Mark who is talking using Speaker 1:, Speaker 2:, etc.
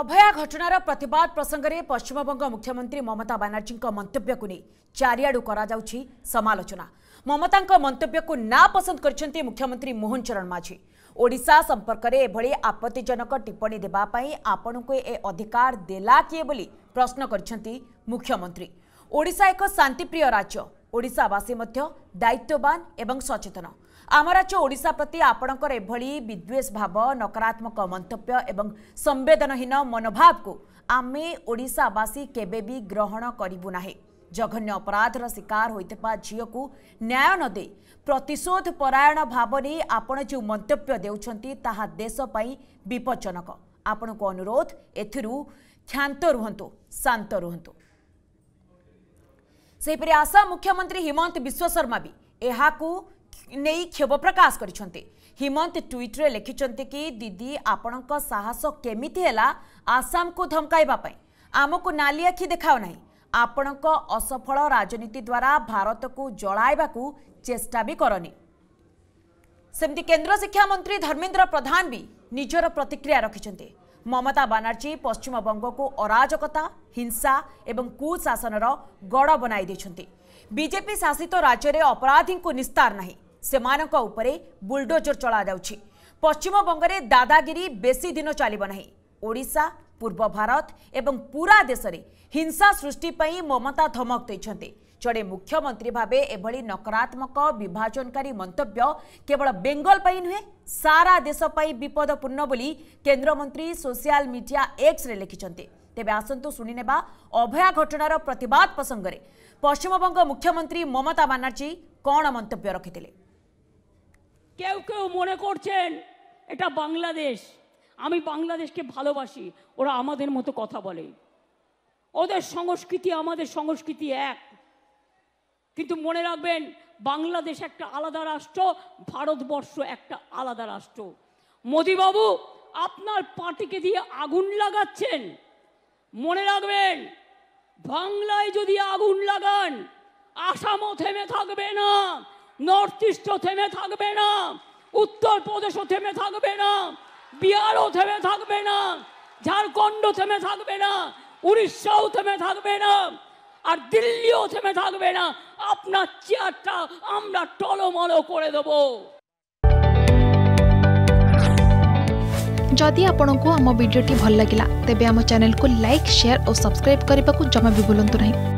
Speaker 1: অভয়া ঘটনার প্রতিবাদ প্রসঙ্গে পশ্চিমবঙ্গ মুখ্যমন্ত্রী মমতা ব্যানার্জী কা মন্তব্যକୁନି ચારિયાડુ કરા જાઉચી સમાલોચના মমতাଙ୍କ মন্তব্যକୁ ના પસંદ કરછંતિ মুখ্যমন্ত্রী મોહનચરણ માજી ઓડિશા સંપર્કરે એ ભળી આપતિજનક ટીપણી દેવા પઈ આપણોકો એ અધિકાર દેલા કે બોલી પ્રશ્ન કરછંતિ મુખ્યમંત્રી ઓડિશા એક શાંતિપ્રિય રાજ ଓଡ଼ିଶାବାସୀ ମଧ୍ୟ ଦାୟିତ୍ୱବାନ ଏବଂ ସଚେତନ ଆମ ରାଜ୍ୟ ଓଡ଼ିଶା ପ୍ରତି ଆପଣଙ୍କର ଏଭଳି ବିଦ୍ୱେଷ ଭାବ ନକାରାତ୍ମକ ମନ୍ତବ୍ୟ ଏବଂ ସମ୍ବେଦନହୀନ ମନୋଭାବକୁ ଆମେ ଓଡ଼ିଶାବାସୀ କେବେ ବି ଗ୍ରହଣ କରିବୁ ନାହିଁ ଜଘନ୍ୟ ଅପରାଧର ଶିକାର ହୋଇଥିବା ଝିଅକୁ ନ୍ୟାୟ ନ ଦେଇ ପ୍ରତିଶୋଧ ପରାୟଣ ଭାବ ନେଇ ଆପଣ ଯେଉଁ ମନ୍ତବ୍ୟ ଦେଉଛନ୍ତି ତାହା ଦେଶ ପାଇଁ ବିପଜ୍ଜନକ ଆପଣଙ୍କୁ ଅନୁରୋଧ ଏଥିରୁ କ୍ଷାନ୍ତ ରୁହନ୍ତୁ ଶାନ୍ତ ରୁହନ୍ତୁ ସେହିପରି ଆସାମ ମୁଖ୍ୟମନ୍ତ୍ରୀ ହିମନ୍ତ ବିଶ୍ୱଶର୍ମା ବି ଏହାକୁ ନେଇ କ୍ଷୋଭ ପ୍ରକାଶ କରିଛନ୍ତି ହିମନ୍ତ ଟ୍ୱିଟ୍ରେ ଲେଖିଛନ୍ତି କି ଦିଦି ଆପଣଙ୍କ ସାହସ କେମିତି ହେଲା ଆସାମକୁ ଧମକାଇବା ପାଇଁ ଆମକୁ ନାଲି ଆଖି ଦେଖାଅ ନାହିଁ ଆପଣଙ୍କ ଅସଫଳ ରାଜନୀତି ଦ୍ୱାରା ଭାରତକୁ ଜଳାଇବାକୁ ଚେଷ୍ଟା ବି କରନି ସେମିତି କେନ୍ଦ୍ର ଶିକ୍ଷାମନ୍ତ୍ରୀ ଧର୍ମେନ୍ଦ୍ର ପ୍ରଧାନ ବି ନିଜର ପ୍ରତିକ୍ରିୟା ରଖିଛନ୍ତି ममता बानाजी बंग को अराजकता हिंसा एवं कुशासन गड़ बनाई बीजेपी शासित तो राज्य में अपराधी को निस्तार नहीं से बुलडोजर चला जा बंगे दादागिरी बेसी दिन चलना ओडा पूर्व भारत एवं पूरा देश में हिंसा सृष्टिपी ममता धमक देते ଜଣେ ମୁଖ୍ୟମନ୍ତ୍ରୀ ଭାବେ ଏଭଳି ନକାରାତ୍ମକ ବିଭାଜନକାରୀ ମନ୍ତବ୍ୟ କେବଳ ବେଙ୍ଗଲ ପାଇଁ ନୁହେଁ ସାରା ଦେଶ ପାଇଁ ବିପଦପୂର୍ଣ୍ଣ ବୋଲି କେନ୍ଦ୍ରମନ୍ତ୍ରୀ ସୋସିଆଲ ମିଡିଆ ଏକ୍ସରେ ଲେଖିଛନ୍ତି ତେବେ ଆସନ୍ତୁ ଶୁଣିନେବା ଅଭୟା ଘଟଣାର ପ୍ରତିବାଦ ପ୍ରସଙ୍ଗରେ ପଶ୍ଚିମବଙ୍ଗ ମୁଖ୍ୟମନ୍ତ୍ରୀ ମମତା ବାନାର୍ଜୀ କ'ଣ ମନ୍ତବ୍ୟ ରଖିଥିଲେ
Speaker 2: কেউ কেউ মনে করছেন এটা বাংলাদেশ আমি বাংলাদেশকে ভালোবাসি ওরা আমাদের মতো কথা বলে ওদের সংস্কৃতি আমাদের সংস্কৃতি এক কিন্তু মনে রাখবেন বাংলাদেশ একটা আলাদা রাষ্ট্র ভারতবর্ষ একটা আলাদা রাষ্ট্র মোদিবাবু আপনার পার্টিকে দিয়ে আগুন লাগাচ্ছেন মনে রাখবেন বাংলায় যদি আগুন লাগান আসামও থেমে থাকবে না নর্থ ইস্টও থেমে থাকবে না উত্তরপ্রদেশও থেমে থাকবে না বিহারও থেমে থাকবে না ঝাড়খণ্ড থেমে থাকবে না উড়িষ্যাও থেমে থাকবে না আর দিল্লিও থেমে থাকবে না আপনার চেয়ারটা আমরা টলমলো করে দেব
Speaker 1: যদি আপনার আম ভিডিওটি ভাল লাগিলা তেবে আমার চ্যানেলকে লাইক শেয়ার ও সাবস্ক্রাইব করা জমা বি ভুলতু না